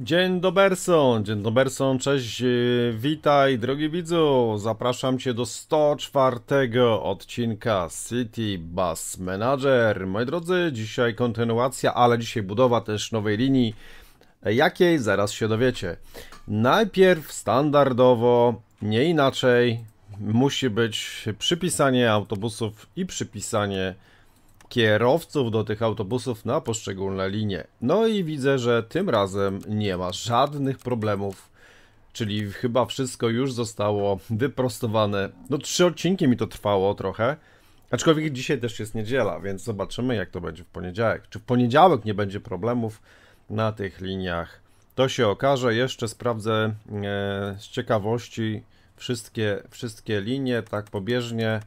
Dzień doberson, dzień doberson, cześć, y, witaj drogi widzu, zapraszam Cię do 104 odcinka City Bus Manager. Moi drodzy, dzisiaj kontynuacja, ale dzisiaj budowa też nowej linii, jakiej zaraz się dowiecie. Najpierw standardowo, nie inaczej, musi być przypisanie autobusów i przypisanie kierowców do tych autobusów na poszczególne linie. No i widzę, że tym razem nie ma żadnych problemów, czyli chyba wszystko już zostało wyprostowane. No trzy odcinki mi to trwało trochę, aczkolwiek dzisiaj też jest niedziela, więc zobaczymy jak to będzie w poniedziałek. Czy w poniedziałek nie będzie problemów na tych liniach? To się okaże, jeszcze sprawdzę e, z ciekawości wszystkie, wszystkie linie, tak pobieżnie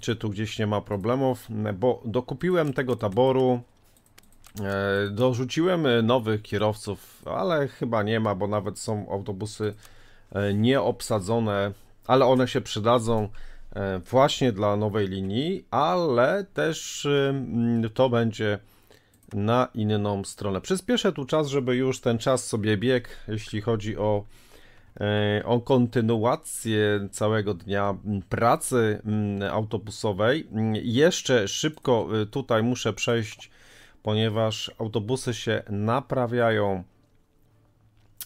czy tu gdzieś nie ma problemów, bo dokupiłem tego taboru, e, dorzuciłem nowych kierowców, ale chyba nie ma, bo nawet są autobusy e, nieobsadzone, ale one się przydadzą e, właśnie dla nowej linii, ale też mm, to będzie na inną stronę. Przyspieszę tu czas, żeby już ten czas sobie biegł, jeśli chodzi o E, o kontynuację całego dnia pracy autobusowej. Jeszcze szybko y, tutaj muszę przejść, ponieważ autobusy się naprawiają,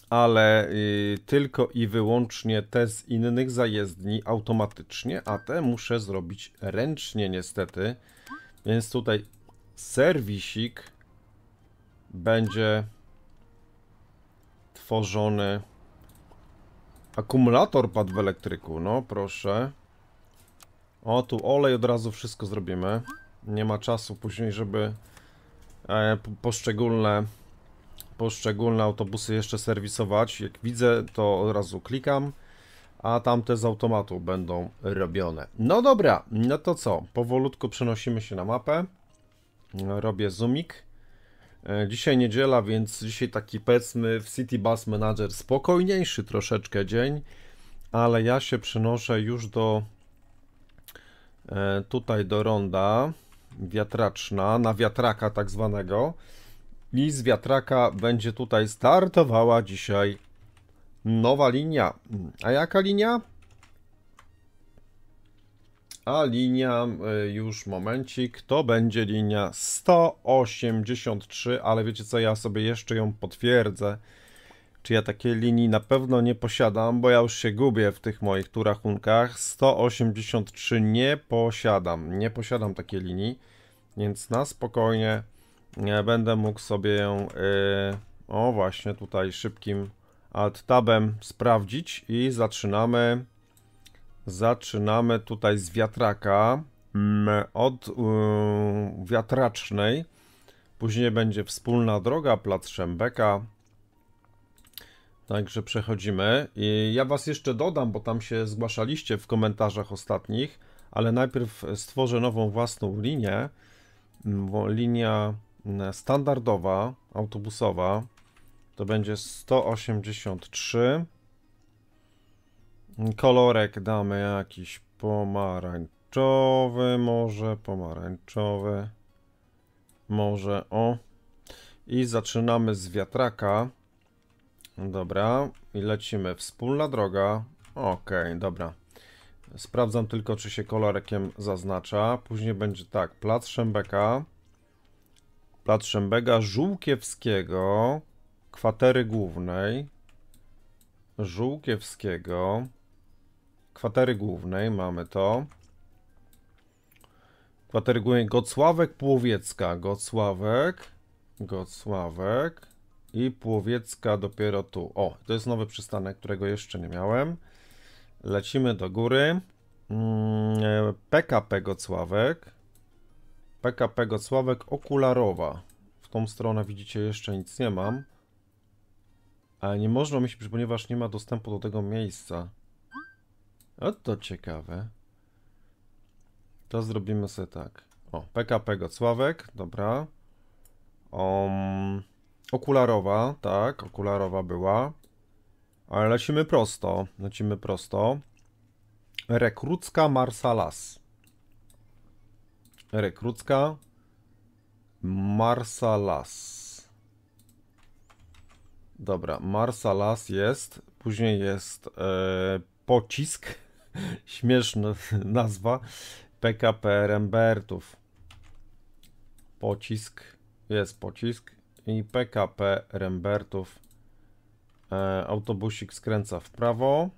ale y, tylko i wyłącznie te z innych zajezdni automatycznie, a te muszę zrobić ręcznie niestety. Więc tutaj serwisik będzie tworzony Akumulator padł w elektryku, no proszę. O, tu olej od razu wszystko zrobimy. Nie ma czasu później, żeby e, poszczególne, poszczególne autobusy jeszcze serwisować. Jak widzę, to od razu klikam, a tamte z automatu będą robione. No dobra, no to co? Powolutku przenosimy się na mapę. Robię zoomik. E, dzisiaj niedziela, więc dzisiaj taki powiedzmy w City Bus Manager spokojniejszy troszeczkę dzień, ale ja się przenoszę już do e, tutaj do ronda wiatraczna, na wiatraka tak zwanego i z wiatraka będzie tutaj startowała dzisiaj nowa linia. A jaka linia? a linia, e, już momencik, to będzie linia 183, ale wiecie co, ja sobie jeszcze ją potwierdzę, czy ja takiej linii na pewno nie posiadam, bo ja już się gubię w tych moich tu rachunkach, 183 nie posiadam, nie posiadam takiej linii, więc na spokojnie e, będę mógł sobie ją, yy, o właśnie tutaj szybkim alt tabem sprawdzić i zaczynamy Zaczynamy tutaj z wiatraka, mm, od y, wiatracznej. Później będzie wspólna droga, plac Szembeka. Także przechodzimy. I ja Was jeszcze dodam, bo tam się zgłaszaliście w komentarzach ostatnich, ale najpierw stworzę nową własną linię. Mm, linia mm, standardowa, autobusowa. To będzie 183. Kolorek damy jakiś pomarańczowy, może pomarańczowy, może o. I zaczynamy z wiatraka. Dobra, i lecimy. Wspólna droga. Okej, okay, dobra. Sprawdzam tylko, czy się kolorekiem zaznacza. Później będzie tak, plac Szembeka, plac Szembega Żółkiewskiego, kwatery głównej, Żółkiewskiego, kwatery głównej mamy to. Kwatery głównej Gocławek, Płowiecka. Gocławek, Gocławek i Płowiecka dopiero tu. O, to jest nowy przystanek, którego jeszcze nie miałem. Lecimy do góry. PKP mm, e, Gocławek. PKP Gocławek Okularowa. W tą stronę widzicie jeszcze nic nie mam. Ale nie można myśleć, ponieważ nie ma dostępu do tego miejsca. O to ciekawe. To zrobimy sobie tak. O, PKP Gocławek, dobra. Um, okularowa, tak, okularowa była. Ale lecimy prosto, lecimy prosto. Rekrucka Marsalas. Rekrucka Marsalas. Dobra, Marsalas jest, później jest e, pocisk. śmieszna nazwa, PKP Rembertów. Pocisk, jest pocisk i PKP Rembertów. E, autobusik skręca w prawo.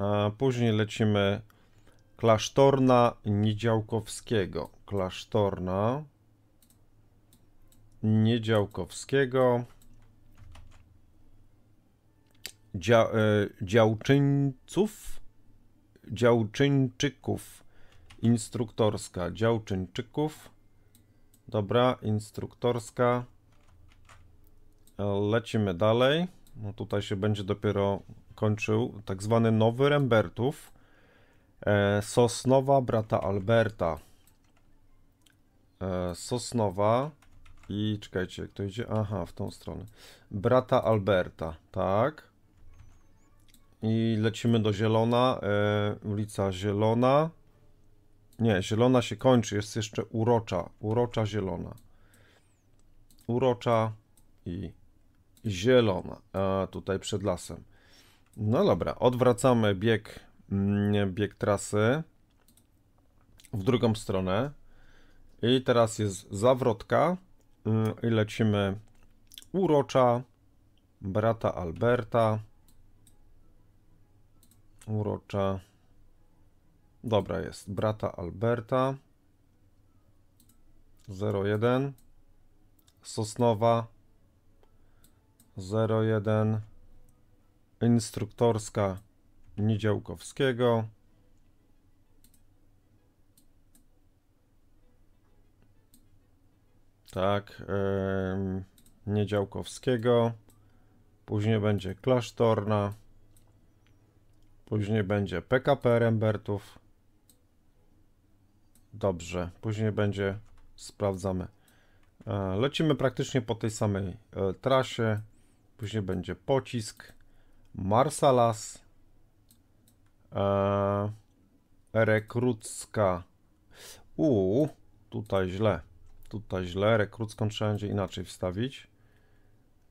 E, później lecimy Klasztorna Niedziałkowskiego. Klasztorna Niedziałkowskiego. Dzia, e, działczyńców działczyńczyków. Instruktorska działczyńczyków. Dobra, instruktorska. E, lecimy dalej. No tutaj się będzie dopiero kończył tak zwany nowy Rembertów. E, Sosnowa brata Alberta. E, Sosnowa i czekajcie, jak to idzie? Aha, w tą stronę. Brata Alberta, tak i lecimy do Zielona, yy, ulica Zielona. Nie, Zielona się kończy, jest jeszcze Urocza, Urocza Zielona. Urocza i Zielona, e, tutaj przed lasem. No dobra, odwracamy bieg, mm, bieg trasy w drugą stronę. I teraz jest zawrotka y, i lecimy Urocza, brata Alberta urocza. Dobra, jest brata Alberta. 01. Sosnowa. 01. Instruktorska Niedziałkowskiego. Tak, yy, Niedziałkowskiego. Później będzie Klasztorna. Później będzie PKP Rembertów. Dobrze, później będzie, sprawdzamy. E, lecimy praktycznie po tej samej e, trasie. Później będzie pocisk, Marsalas, e, Rekrucka. U, tutaj źle. Tutaj źle. Rekrucką trzeba będzie inaczej wstawić.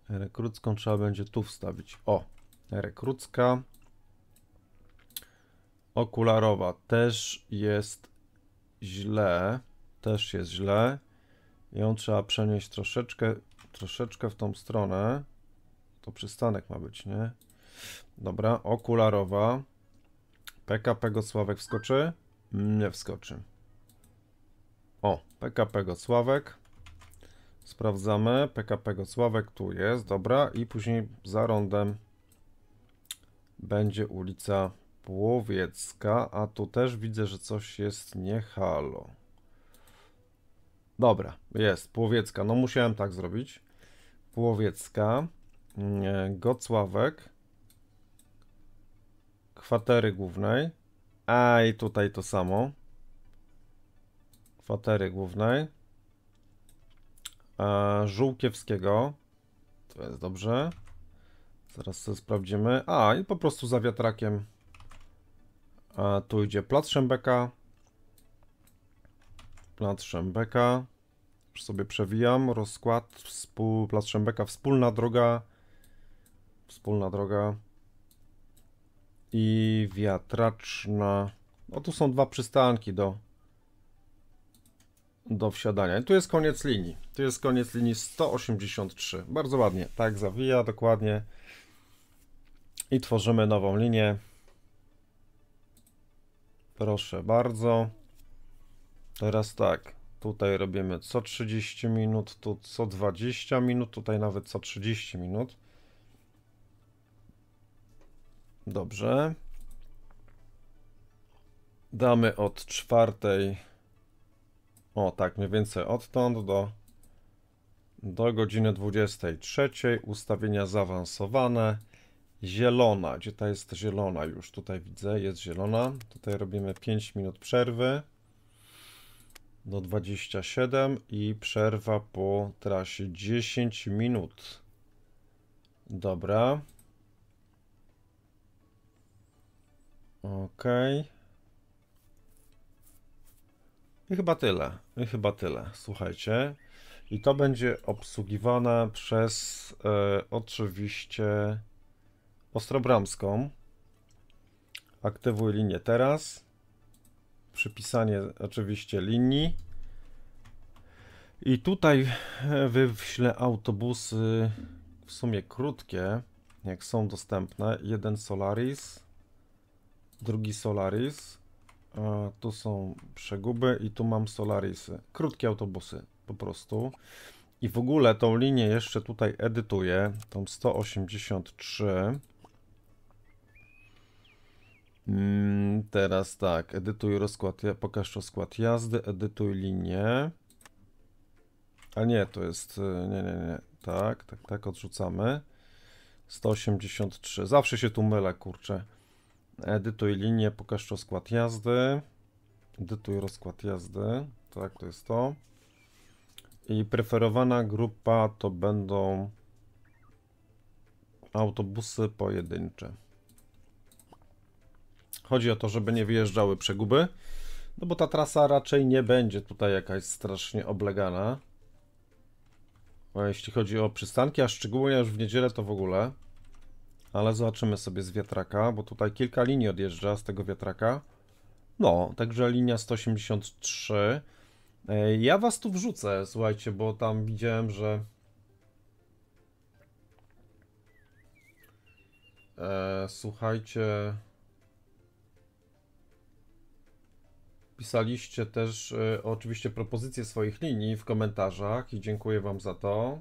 Rekrucką trzeba będzie tu wstawić. O, Rekrucka okularowa też jest źle, też jest źle. Ją trzeba przenieść troszeczkę, troszeczkę w tą stronę. To przystanek ma być, nie? Dobra, okularowa. PKP Gosławek wskoczy? Nie wskoczy. O, PKP Gosławek. Sprawdzamy. PKP Gosławek tu jest, dobra. I później za rondem będzie ulica Płowiecka, a tu też widzę, że coś jest nie halo. Dobra, jest, Płowiecka, no musiałem tak zrobić. Płowiecka, mm, e, Gocławek, kwatery głównej, a i tutaj to samo. Kwatery głównej, Żółkiewskiego, to jest dobrze. Zaraz sobie sprawdzimy. A, i po prostu za wiatrakiem tu idzie plac Szembeka. Plac Szembeka. Już sobie przewijam. Rozkład, współ, plac Szembeka, wspólna droga. Wspólna droga. I wiatraczna. No tu są dwa przystanki do, do wsiadania. I tu jest koniec linii. Tu jest koniec linii 183. Bardzo ładnie. Tak zawija dokładnie. I tworzymy nową linię. Proszę bardzo. Teraz tak, tutaj robimy co 30 minut, tu co 20 minut, tutaj nawet co 30 minut. Dobrze. Damy od czwartej, o tak, mniej więcej odtąd do, do godziny 23. Ustawienia zaawansowane zielona. Gdzie ta jest zielona już? Tutaj widzę, jest zielona. Tutaj robimy 5 minut przerwy do 27 i przerwa po trasie 10 minut. Dobra. Ok. I chyba tyle. I chyba tyle. Słuchajcie. I to będzie obsługiwane przez y, oczywiście Ostrobramską. Aktywuję linię teraz. Przypisanie oczywiście linii. I tutaj e, wyślę autobusy w sumie krótkie, jak są dostępne. Jeden Solaris, drugi Solaris. A e, tu są przeguby i tu mam Solarisy. Krótkie autobusy po prostu. I w ogóle tą linię jeszcze tutaj edytuję, tą 183. Mm, teraz tak, edytuj rozkład, pokaż rozkład jazdy, edytuj linię. A nie, to jest, y, nie, nie, nie, tak, tak, tak, odrzucamy. 183, zawsze się tu mylę, kurczę. Edytuj linię, pokaż rozkład jazdy. Edytuj rozkład jazdy, tak, to jest to. I preferowana grupa to będą autobusy pojedyncze. Chodzi o to, żeby nie wyjeżdżały przeguby, no bo ta trasa raczej nie będzie tutaj jakaś strasznie oblegana. A jeśli chodzi o przystanki, a szczególnie już w niedzielę to w ogóle. Ale zobaczymy sobie z wiatraka, bo tutaj kilka linii odjeżdża z tego wiatraka. No, także linia 183. E, ja was tu wrzucę, słuchajcie, bo tam widziałem, że... E, słuchajcie... pisaliście też y, oczywiście propozycje swoich linii w komentarzach i dziękuję Wam za to.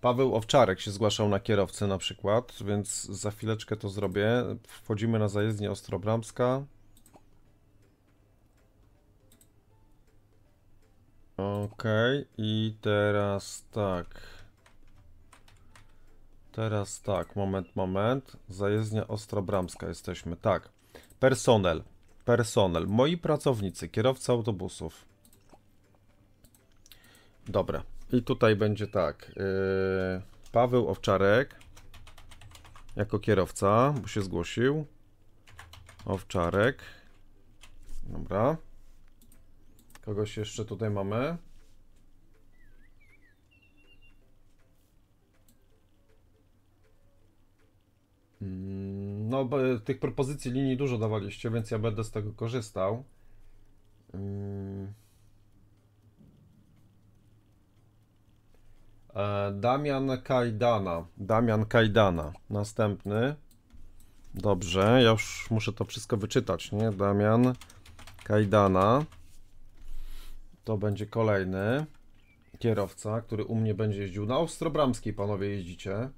Paweł Owczarek się zgłaszał na kierowcę na przykład, więc za chwileczkę to zrobię. Wchodzimy na zajezdnię Ostrobramska. Okej, okay, i teraz tak. Teraz tak, moment, moment. Zajezdnia Ostrobramska jesteśmy, tak. Personel, personel, moi pracownicy, kierowcy autobusów. Dobra, i tutaj będzie tak. Yy, Paweł Owczarek jako kierowca, bo się zgłosił. Owczarek. Dobra. Kogoś jeszcze tutaj mamy? Mm, no, e, tych propozycji linii dużo dawaliście, więc ja będę z tego korzystał. Mm. E, Damian Kajdana. Damian Kajdana. Następny. Dobrze, ja już muszę to wszystko wyczytać, nie? Damian Kajdana. To będzie kolejny kierowca, który u mnie będzie jeździł. Na Ostrobramskiej panowie jeździcie.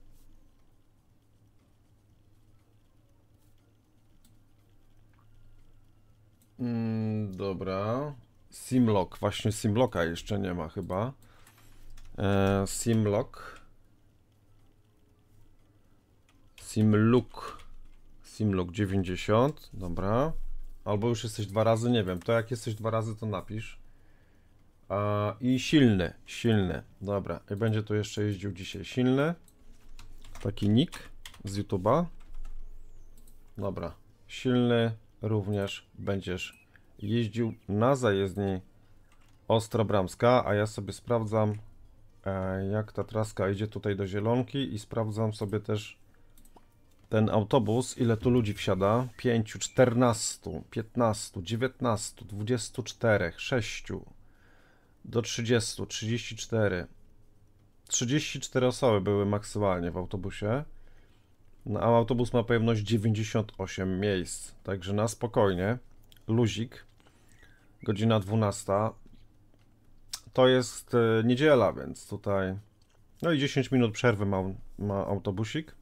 Mm, dobra. Simlock. Właśnie Simlocka jeszcze nie ma chyba. E, Simlock. Simlook. Simlock 90. Dobra. Albo już jesteś dwa razy, nie wiem. To jak jesteś dwa razy, to napisz. E, I silny. Silny. Dobra. I będzie tu jeszcze jeździł dzisiaj silny. Taki nick z YouTube'a. Dobra. Silny również będziesz jeździł na zajezdni Ostrobramska, a ja sobie sprawdzam e, jak ta traska idzie tutaj do Zielonki i sprawdzam sobie też ten autobus, ile tu ludzi wsiada? 5, 14, 15, 19, 24, 6 do 30, 34. 34 osoby były maksymalnie w autobusie. No, a autobus ma pojemność 98 miejsc, także na spokojnie. Luzik, godzina 12. To jest e, niedziela, więc tutaj. No i 10 minut przerwy ma, ma autobusik.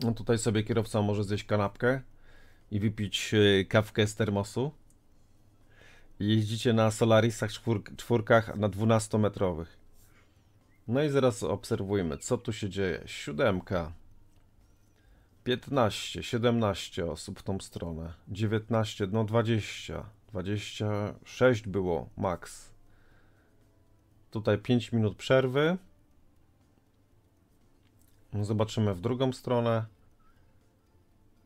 No tutaj sobie kierowca może zjeść kanapkę i wypić e, kawkę z termosu. Jeździcie na Solarisach czwórkach na 12-metrowych. No i zaraz obserwujmy, co tu się dzieje. Siódemka. 15, 17 osób w tą stronę, 19, no 20, 26 było maks. Tutaj 5 minut przerwy. No, zobaczymy w drugą stronę.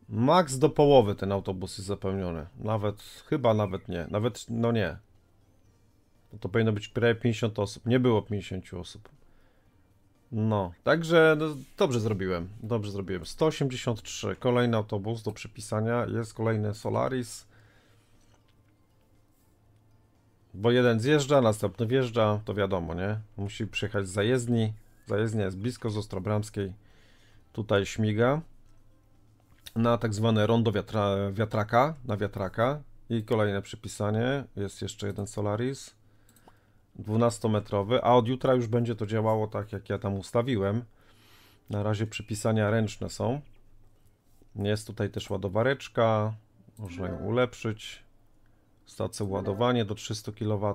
Maks do połowy ten autobus jest zapełniony. Nawet, chyba nawet nie. Nawet, no nie. No to powinno być prawie 50 osób. Nie było 50 osób. No, także no, dobrze zrobiłem. Dobrze zrobiłem. 183. Kolejny autobus do przypisania. Jest kolejny Solaris. Bo jeden zjeżdża, następny wjeżdża, to wiadomo, nie? Musi przyjechać z zajezdni. Zajezdnia jest blisko z Ostrobramskiej. Tutaj śmiga. Na tak zwane rondo wiatra, wiatraka, na wiatraka. I kolejne przypisanie. Jest jeszcze jeden Solaris. 12-metrowy, a od jutra już będzie to działało tak, jak ja tam ustawiłem. Na razie przypisania ręczne są. Jest tutaj też ładowareczka, można ją ulepszyć. Stacja ładowanie do 300 kW.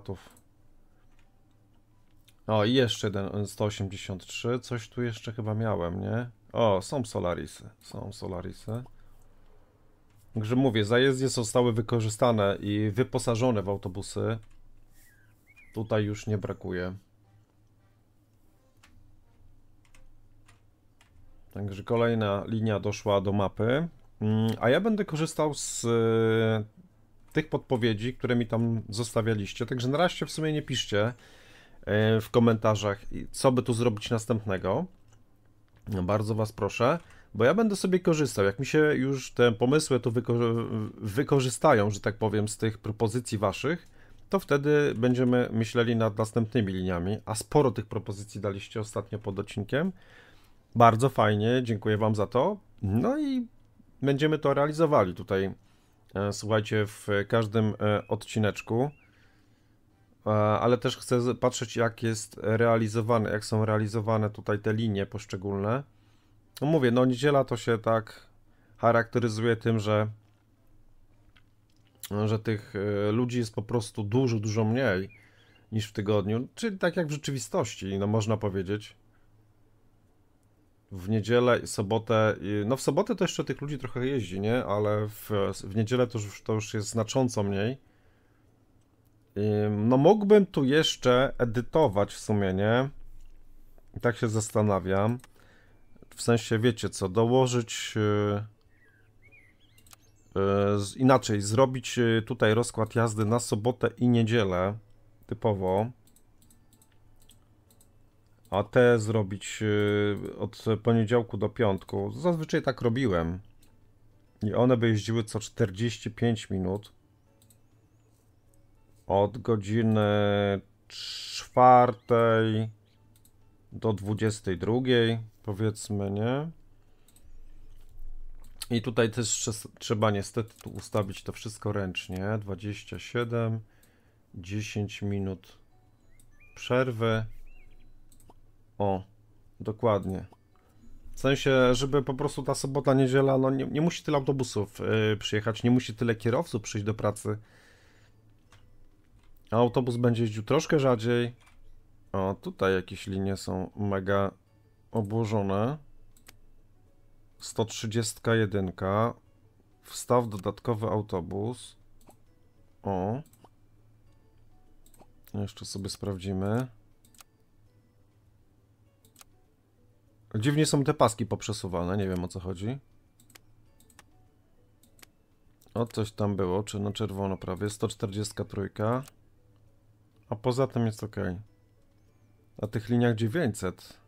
O, i jeszcze jeden 183. Coś tu jeszcze chyba miałem, nie? O, są Solarisy. Są Solarisy. Także mówię, zajezdnie zostały wykorzystane i wyposażone w autobusy. Tutaj już nie brakuje. Także kolejna linia doszła do mapy. Mm, a ja będę korzystał z e, tych podpowiedzi, które mi tam zostawialiście. Także na razie w sumie nie piszcie e, w komentarzach, co by tu zrobić następnego. No, bardzo Was proszę, bo ja będę sobie korzystał. Jak mi się już te pomysły tu wyko wykorzystają, że tak powiem, z tych propozycji Waszych, to wtedy będziemy myśleli nad następnymi liniami, a sporo tych propozycji daliście ostatnio pod odcinkiem. Bardzo fajnie, dziękuję Wam za to. No i będziemy to realizowali tutaj, e, słuchajcie, w każdym e, odcineczku. E, ale też chcę patrzeć, jak jest realizowane, jak są realizowane tutaj te linie poszczególne. No mówię, no niedziela to się tak charakteryzuje tym, że no, że tych e, ludzi jest po prostu dużo, dużo mniej niż w tygodniu, czyli tak jak w rzeczywistości, no można powiedzieć. W niedzielę i sobotę, no w sobotę to jeszcze tych ludzi trochę jeździ, nie? Ale w, w niedzielę to już, to już jest znacząco mniej. No mógłbym tu jeszcze edytować w sumie, nie? I tak się zastanawiam. W sensie, wiecie co, dołożyć y, E, inaczej, zrobić e, tutaj rozkład jazdy na sobotę i niedzielę typowo, a te zrobić e, od poniedziałku do piątku. Zazwyczaj tak robiłem. I one by jeździły co 45 minut. Od godziny czwartej do 22 powiedzmy, nie? I tutaj też trzeba niestety tu ustawić to wszystko ręcznie. 27, 10 minut przerwy. O, dokładnie. W sensie, żeby po prostu ta sobota, niedziela, no nie, nie musi tyle autobusów yy, przyjechać, nie musi tyle kierowców przyjść do pracy. A autobus będzie jeździł troszkę rzadziej. O, tutaj jakieś linie są mega obłożone. 131. Wstaw dodatkowy autobus. O. Jeszcze sobie sprawdzimy. Dziwnie są te paski poprzesuwane, nie wiem o co chodzi. O, coś tam było, czy na czerwono prawie, 143. A poza tym jest ok. Na tych liniach 900.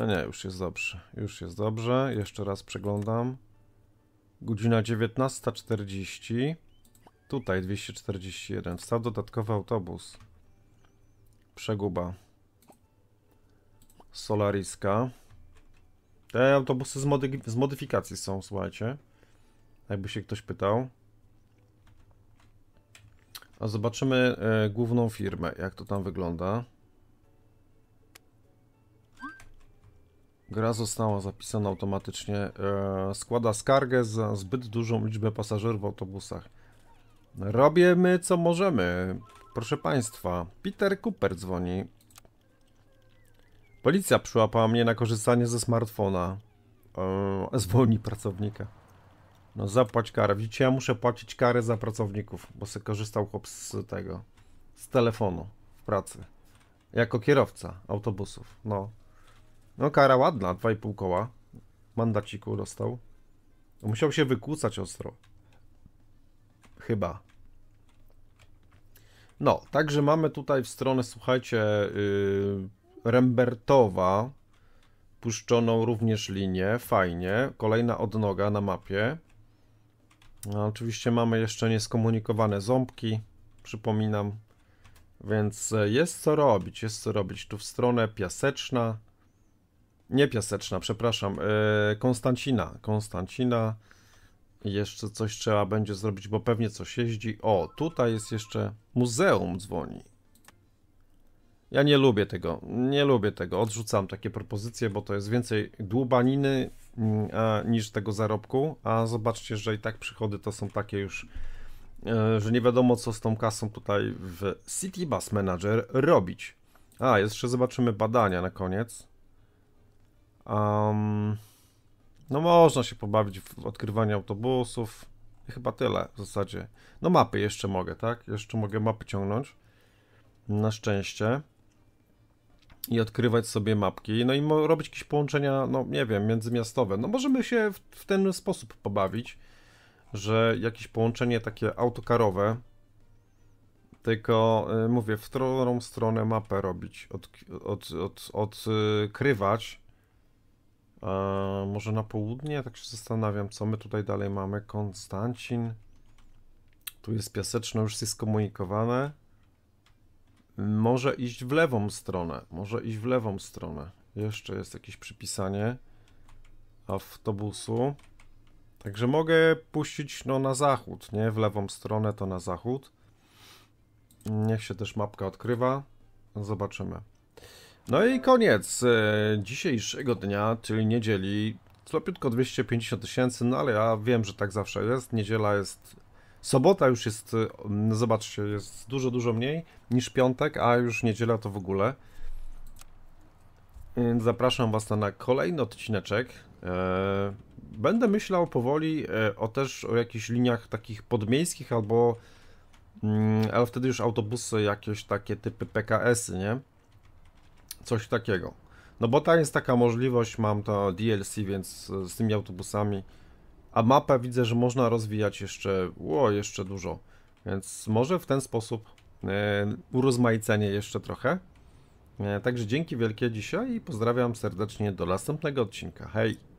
No nie, już jest dobrze. Już jest dobrze. Jeszcze raz przeglądam. Godzina 19.40. Tutaj 241. Wstał dodatkowy autobus. Przeguba. Solariska. Te autobusy z, mody z modyfikacji są, słuchajcie. Jakby się ktoś pytał. A zobaczymy e, główną firmę, jak to tam wygląda. Gra została zapisana automatycznie. Eee, składa skargę za zbyt dużą liczbę pasażerów w autobusach. Robimy co możemy. Proszę Państwa, Peter Cooper dzwoni. Policja przyłapała mnie na korzystanie ze smartfona. Eee, zwolni pracownika. No zapłać karę. Widzicie, ja muszę płacić karę za pracowników, bo se korzystał chłop z tego, z telefonu w pracy. Jako kierowca autobusów, no. No kara ładna, 2,5 koła. Mandaciku dostał. Musiał się wykłócać ostro. Chyba. No, także mamy tutaj w stronę, słuchajcie, yy, Rembertowa puszczoną również linię, fajnie. Kolejna odnoga na mapie. No, oczywiście mamy jeszcze nieskomunikowane ząbki, przypominam. Więc e, jest co robić, jest co robić. Tu w stronę Piaseczna, nie piaseczna, przepraszam, e, Konstancina, Konstancina, jeszcze coś trzeba będzie zrobić, bo pewnie coś jeździ, o, tutaj jest jeszcze muzeum dzwoni, ja nie lubię tego, nie lubię tego, odrzucam takie propozycje, bo to jest więcej dłubaniny mm, a, niż tego zarobku, a zobaczcie, że i tak przychody to są takie już, e, że nie wiadomo co z tą kasą tutaj w City Bus Manager robić. A, jeszcze zobaczymy badania na koniec. Um, no można się pobawić w odkrywanie autobusów. Chyba tyle w zasadzie. No mapy jeszcze mogę, tak? Jeszcze mogę mapy ciągnąć. Na szczęście. I odkrywać sobie mapki. No i robić jakieś połączenia, no nie wiem, międzymiastowe. No możemy się w, w ten sposób pobawić, że jakieś połączenie takie autokarowe, tylko y, mówię, w którą stronę mapę robić, od, od, od, odkrywać y, E, może na południe? Tak się zastanawiam, co my tutaj dalej mamy. Konstancin. Tu jest piaseczno, już jest skomunikowane. Może iść w lewą stronę. Może iść w lewą stronę. Jeszcze jest jakieś przypisanie autobusu. Także mogę puścić no, na zachód, nie? W lewą stronę to na zachód. Niech się też mapka odkrywa. Zobaczymy. No i koniec e, dzisiejszego dnia, czyli niedzieli. Clopiutko 250 tysięcy, no ale ja wiem, że tak zawsze jest. Niedziela jest. Sobota już jest, e, zobaczcie, jest dużo, dużo mniej niż piątek, a już niedziela to w ogóle. Zapraszam Was na kolejny odcineczek. E, będę myślał powoli o też o jakichś liniach takich podmiejskich albo mm, ale wtedy już autobusy jakieś takie typy PKS-y, nie? Coś takiego. No bo ta jest taka możliwość, mam to DLC, więc z tymi autobusami. A mapę widzę, że można rozwijać jeszcze, o, jeszcze dużo. Więc może w ten sposób e, urozmaicenie jeszcze trochę. E, także dzięki wielkie dzisiaj i pozdrawiam serdecznie do następnego odcinka. Hej!